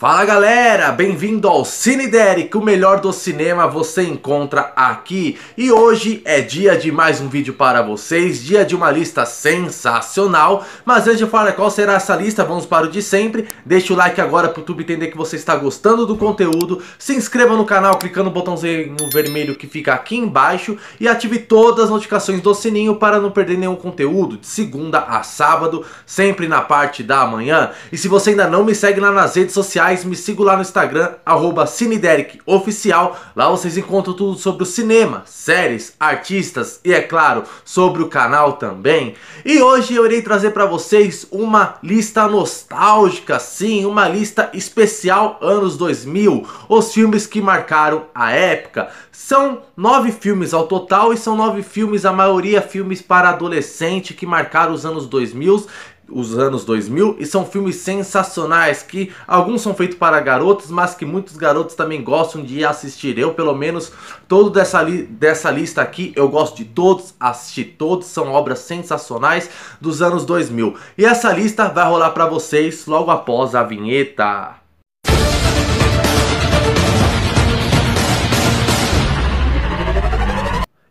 Fala galera, bem-vindo ao Cine Derek, o melhor do cinema você encontra aqui. E hoje é dia de mais um vídeo para vocês, dia de uma lista sensacional. Mas antes de falar qual será essa lista, vamos para o de sempre. Deixa o like agora para o YouTube entender que você está gostando do conteúdo. Se inscreva no canal clicando no botãozinho vermelho que fica aqui embaixo. E ative todas as notificações do sininho para não perder nenhum conteúdo, de segunda a sábado, sempre na parte da manhã. E se você ainda não me segue lá nas redes sociais, sociais, me siga lá no Instagram, arroba CineDerekOficial. Lá vocês encontram tudo sobre o cinema, séries, artistas e, é claro, sobre o canal também. E hoje eu irei trazer para vocês uma lista nostálgica, sim, uma lista especial anos 2000. Os filmes que marcaram a época. São nove filmes ao total e são nove filmes, a maioria filmes para adolescente que marcaram os anos 2000 os anos 2000 e são filmes sensacionais que alguns são feitos para garotos, mas que muitos garotos também gostam de assistir. Eu, pelo menos, todo dessa, li dessa lista aqui, eu gosto de todos, assisti todos, são obras sensacionais dos anos 2000. E essa lista vai rolar para vocês logo após a vinheta.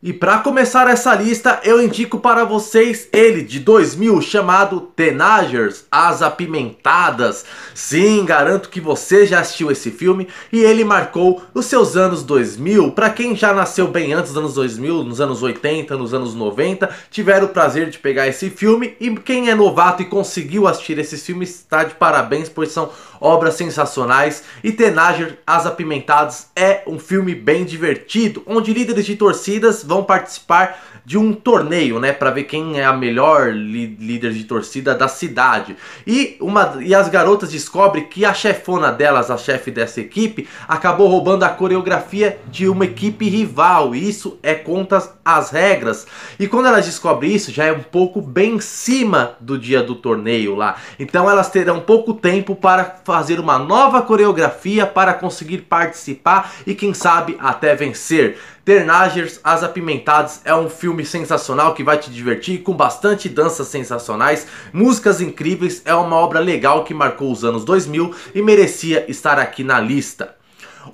E para começar essa lista, eu indico para vocês ele de 2000 chamado Tenagers, As Apimentadas. Sim, garanto que você já assistiu esse filme e ele marcou os seus anos 2000. Para quem já nasceu bem antes dos anos 2000, nos anos 80, nos anos 90, tiveram o prazer de pegar esse filme e quem é novato e conseguiu assistir esses filmes está de parabéns, pois são obras sensacionais. E Tenagers, As Apimentadas é um filme bem divertido, onde líderes de torcidas vão participar de um torneio, né, para ver quem é a melhor líder de torcida da cidade. E uma e as garotas descobrem que a chefona delas, a chefe dessa equipe, acabou roubando a coreografia de uma equipe rival. E isso é contra as regras. E quando elas descobrem isso, já é um pouco bem em cima do dia do torneio lá. Então elas terão pouco tempo para fazer uma nova coreografia para conseguir participar e quem sabe até vencer. Ternagers As Apimentadas é um filme sensacional que vai te divertir com bastante danças sensacionais, músicas incríveis, é uma obra legal que marcou os anos 2000 e merecia estar aqui na lista.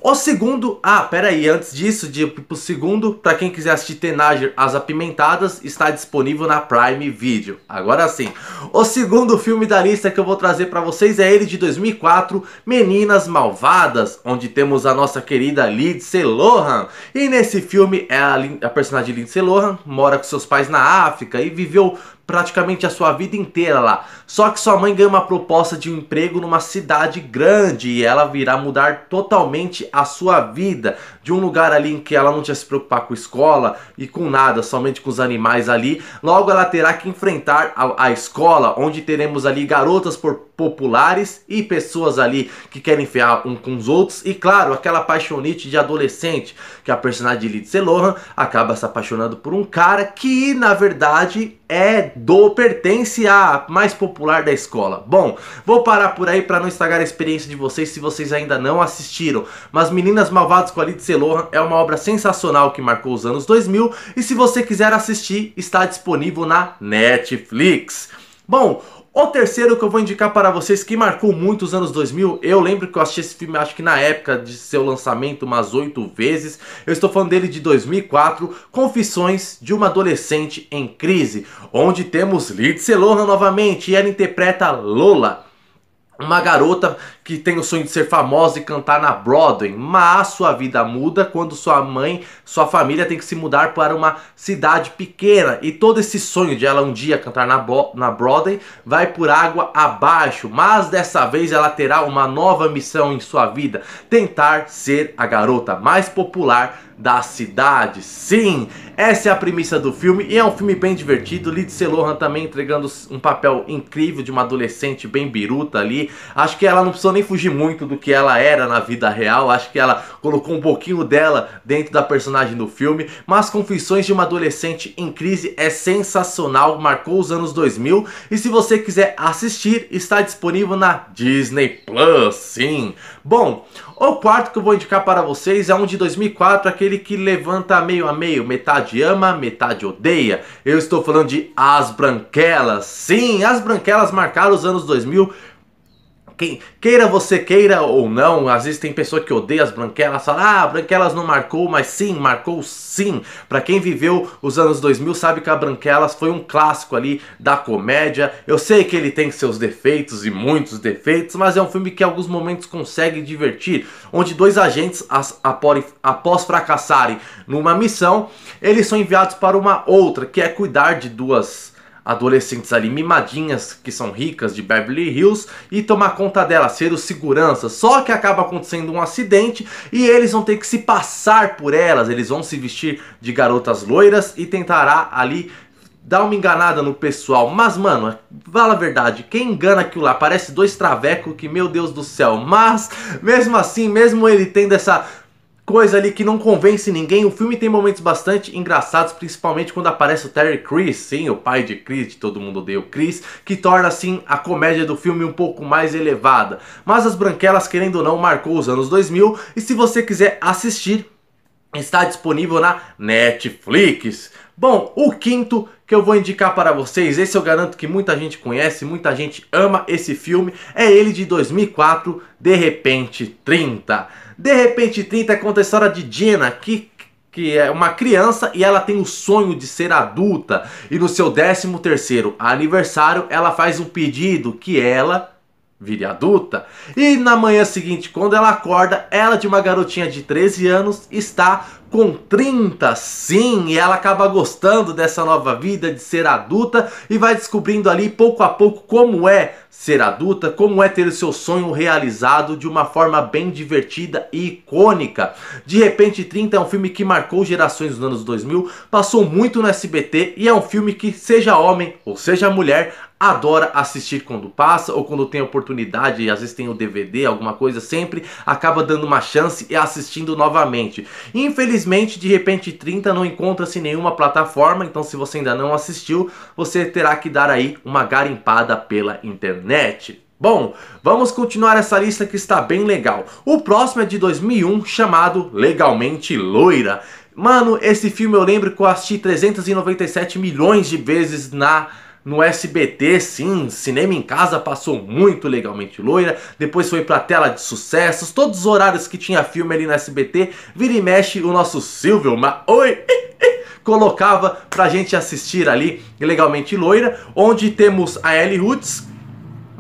O segundo, ah, peraí, antes disso, de pro segundo, para quem quiser assistir Tenager As Apimentadas, está disponível na Prime Video. Agora sim. O segundo filme da lista que eu vou trazer para vocês é ele de 2004, Meninas Malvadas, onde temos a nossa querida Lindsay Lohan. E nesse filme, é a, a personagem Lindsay Lohan mora com seus pais na África e viveu praticamente a sua vida inteira lá. Só que sua mãe ganha uma proposta de um emprego numa cidade grande e ela virá mudar totalmente a sua vida de um lugar ali em que ela não tinha se preocupar com escola e com nada, somente com os animais ali. Logo ela terá que enfrentar a, a escola, onde teremos ali garotas populares e pessoas ali que querem ferrar um com os outros e claro, aquela paixonite de adolescente que é a personagem de Lindsay Lohan acaba se apaixonando por um cara que na verdade é do pertence à mais popular da escola. Bom, vou parar por aí para não estragar a experiência de vocês se vocês ainda não assistiram. Mas Meninas Malvadas com Alice Lohan é uma obra sensacional que marcou os anos 2000 e se você quiser assistir, está disponível na Netflix. Bom, o terceiro que eu vou indicar para vocês, que marcou muito os anos 2000, eu lembro que eu assisti esse filme, acho que na época de seu lançamento, umas oito vezes. Eu estou falando dele de 2004, Confissões de uma Adolescente em Crise, onde temos Lindsay Lohan novamente e ela interpreta Lola uma garota que tem o sonho de ser famosa e cantar na Broadway, mas sua vida muda quando sua mãe, sua família tem que se mudar para uma cidade pequena e todo esse sonho de ela um dia cantar na, na Broadway vai por água abaixo, mas dessa vez ela terá uma nova missão em sua vida, tentar ser a garota mais popular da cidade. Sim, essa é a premissa do filme e é um filme bem divertido, Lindsay Lohan também entregando um papel incrível de uma adolescente bem biruta ali, Acho que ela não precisou nem fugir muito do que ela era na vida real. Acho que ela colocou um pouquinho dela dentro da personagem do filme. Mas Confissões de uma Adolescente em Crise é sensacional, marcou os anos 2000. E se você quiser assistir, está disponível na Disney Plus, sim. Bom, o quarto que eu vou indicar para vocês é um de 2004, aquele que levanta meio a meio, metade ama, metade odeia. Eu estou falando de As Branquelas. Sim, As Branquelas marcaram os anos 2000 quem, queira você queira ou não, às vezes tem pessoa que odeia as branquelas, fala, ah, branquelas não marcou, mas sim, marcou sim. Para quem viveu os anos 2000 sabe que a branquelas foi um clássico ali da comédia. Eu sei que ele tem seus defeitos e muitos defeitos, mas é um filme que em alguns momentos consegue divertir, onde dois agentes após fracassarem numa missão, eles são enviados para uma outra, que é cuidar de duas adolescentes ali mimadinhas que são ricas de Beverly Hills e tomar conta delas, ser os seguranças. Só que acaba acontecendo um acidente e eles vão ter que se passar por elas, eles vão se vestir de garotas loiras e tentará ali dar uma enganada no pessoal. Mas, mano, fala a verdade, quem engana aquilo lá? Parece dois traveco que, meu Deus do céu. Mas, mesmo assim, mesmo ele tendo essa coisa ali que não convence ninguém. O filme tem momentos bastante engraçados, principalmente quando aparece o Terry Chris sim, o pai de Chris, de todo mundo odeia o Chris, que torna assim a comédia do filme um pouco mais elevada. Mas As Branquelas, querendo ou não, marcou os anos 2000 e se você quiser assistir, está disponível na Netflix. Bom, o quinto que eu vou indicar para vocês. Esse eu garanto que muita gente conhece, muita gente ama esse filme. É ele de 2004, De Repente 30. De Repente 30 é conta a história de Gina, que que é uma criança e ela tem o sonho de ser adulta. E no seu 13º aniversário, ela faz um pedido que ela vire adulta. E na manhã seguinte, quando ela acorda, ela de uma garotinha de 13 anos está com 30, sim, e ela acaba gostando dessa nova vida de ser adulta e vai descobrindo ali pouco a pouco como é ser adulta, como é ter o seu sonho realizado de uma forma bem divertida e icônica. De repente 30 é um filme que marcou gerações nos anos 2000, passou muito no SBT e é um filme que seja homem ou seja mulher, adora assistir quando passa ou quando tem oportunidade, às vezes tem o DVD, alguma coisa, sempre acaba dando uma chance e assistindo novamente. Infelizmente Infelizmente, de repente 30 não encontra-se nenhuma plataforma, então se você ainda não assistiu, você terá que dar aí uma garimpada pela internet. Bom, vamos continuar essa lista que está bem legal. O próximo é de 2001, chamado Legalmente Loira. Mano, esse filme eu lembro que eu assisti 397 milhões de vezes na no SBT, sim, Cinema em Casa passou muito legalmente loira, depois foi pra tela de sucessos, todos os horários que tinha filme ali no SBT, vira e mexe o nosso Silvio, mas oi! colocava pra gente assistir ali Legalmente Loira, onde temos a Ellie Woods,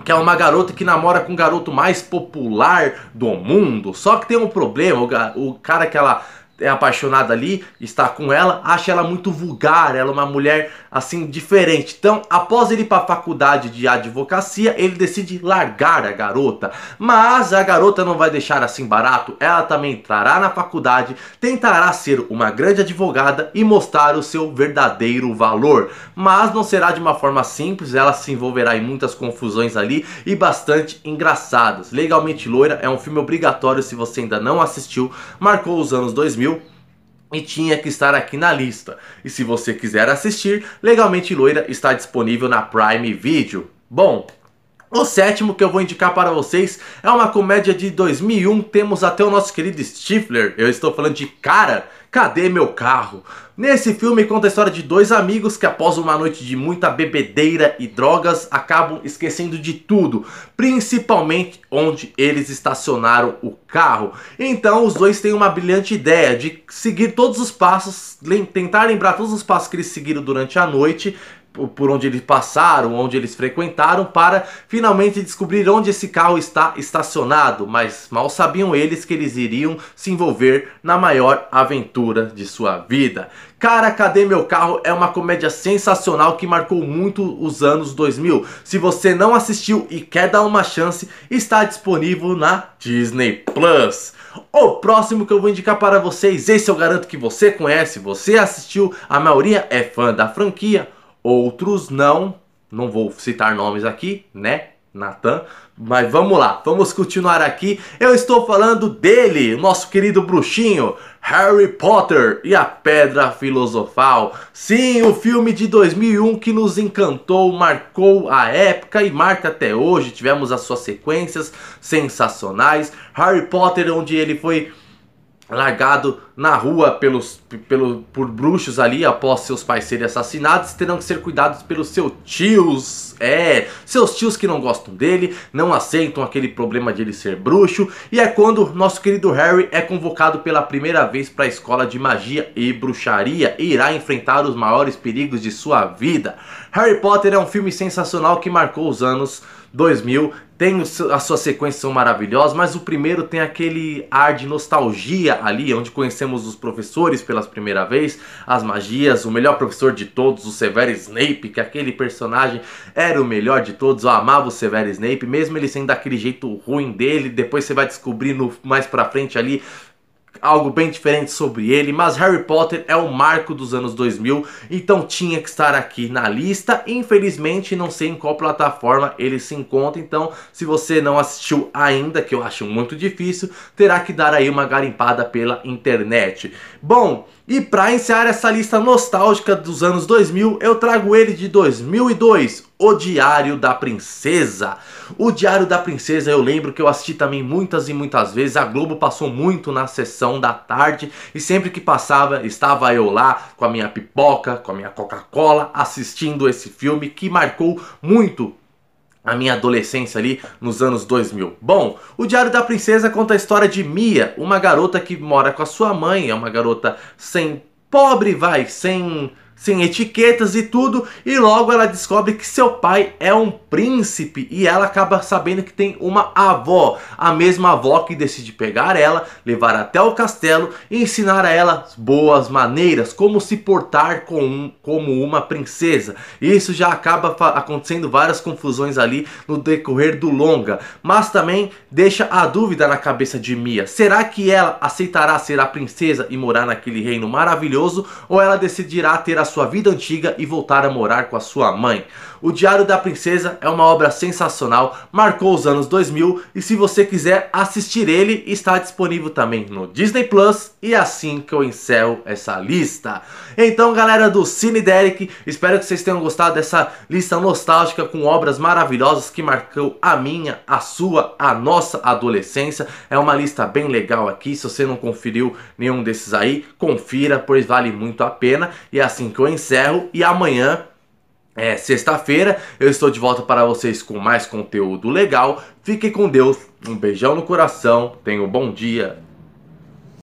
que é uma garota que namora com o garoto mais popular do mundo. Só que tem um problema, o, o cara que ela é apaixonado ali, está com ela, acha ela muito vulgar, ela é uma mulher assim diferente. Então, após ele ir para a faculdade de advocacia, ele decide largar a garota. Mas a garota não vai deixar assim barato, ela também entrará na faculdade, tentará ser uma grande advogada e mostrar o seu verdadeiro valor. Mas não será de uma forma simples, ela se envolverá em muitas confusões ali e bastante engraçadas. Legalmente Loira é um filme obrigatório se você ainda não assistiu, marcou os anos 2000 e tinha que estar aqui na lista. E se você quiser assistir, Legalmente Loira está disponível na Prime Video. Bom, o sétimo que eu vou indicar para vocês é uma comédia de 2001, temos até o nosso querido Stifler, eu estou falando de Cara, Cadê Meu Carro? Nesse filme conta a história de dois amigos que após uma noite de muita bebedeira e drogas acabam esquecendo de tudo, principalmente onde eles estacionaram o carro. Então os dois têm uma brilhante ideia de seguir todos os passos, tentar lembrar todos os passos que eles seguiram durante a noite, por onde eles passaram, onde eles frequentaram, para finalmente descobrir onde esse carro está estacionado, mas mal sabiam eles que eles iriam se envolver na maior aventura de sua vida. Cara, Cadê Meu Carro é uma comédia sensacional que marcou muito os anos 2000. Se você não assistiu e quer dar uma chance, está disponível na Disney Plus. O próximo que eu vou indicar para vocês, esse eu garanto que você conhece, você assistiu, a maioria é fã da franquia, outros não. Não vou citar nomes aqui, né? Natan. Mas vamos lá, vamos continuar aqui. Eu estou falando dele, nosso querido bruxinho, Harry Potter e a Pedra Filosofal. Sim, o filme de 2001 que nos encantou, marcou a época e marca até hoje. Tivemos as suas sequências sensacionais. Harry Potter, onde ele foi largado na rua pelos, pelo, por bruxos ali após seus pais serem assassinados, terão que ser cuidados pelos seus tios. É, seus tios que não gostam dele, não aceitam aquele problema de ele ser bruxo. E é quando nosso querido Harry é convocado pela primeira vez para a escola de magia e bruxaria e irá enfrentar os maiores perigos de sua vida. Harry Potter é um filme sensacional que marcou os anos 2000 tem as suas sequências são maravilhosas, mas o primeiro tem aquele ar de nostalgia ali, onde conhecemos os professores pela primeira vez, as magias, o melhor professor de todos, o Severo Snape, que aquele personagem era o melhor de todos, eu amava o Severo Snape, mesmo ele sendo daquele jeito ruim dele, depois você vai descobrir no, mais pra frente ali algo bem diferente sobre ele, mas Harry Potter é o marco dos anos 2000, então tinha que estar aqui na lista. Infelizmente, não sei em qual plataforma ele se encontra, então se você não assistiu ainda, que eu acho muito difícil, terá que dar aí uma garimpada pela internet. Bom, e para encerrar essa lista nostálgica dos anos 2000, eu trago ele de 2002, o Diário da Princesa. O Diário da Princesa eu lembro que eu assisti também muitas e muitas vezes. A Globo passou muito na sessão da tarde e sempre que passava estava eu lá com a minha pipoca, com a minha Coca-Cola, assistindo esse filme que marcou muito a minha adolescência ali nos anos 2000. Bom, o Diário da Princesa conta a história de Mia, uma garota que mora com a sua mãe, é uma garota sem pobre, vai, sem sem etiquetas e tudo, e logo ela descobre que seu pai é um príncipe e ela acaba sabendo que tem uma avó, a mesma avó que decide pegar ela, levar até o castelo e ensinar a ela boas maneiras, como se portar com um, como uma princesa. Isso já acaba acontecendo várias confusões ali no decorrer do longa, mas também deixa a dúvida na cabeça de Mia. Será que ela aceitará ser a princesa e morar naquele reino maravilhoso ou ela decidirá ter a sua vida antiga e voltar a morar com a sua mãe. O Diário da Princesa é uma obra sensacional, marcou os anos 2000 e se você quiser assistir ele, está disponível também no Disney Plus e é assim que eu encerro essa lista. Então, galera do Cine Derek, espero que vocês tenham gostado dessa lista nostálgica com obras maravilhosas que marcou a minha, a sua, a nossa adolescência. É uma lista bem legal aqui, se você não conferiu nenhum desses aí, confira, pois vale muito a pena. E é assim que eu encerro e amanhã é sexta-feira. Eu estou de volta para vocês com mais conteúdo legal. Fique com Deus, um beijão no coração, tenha um bom dia.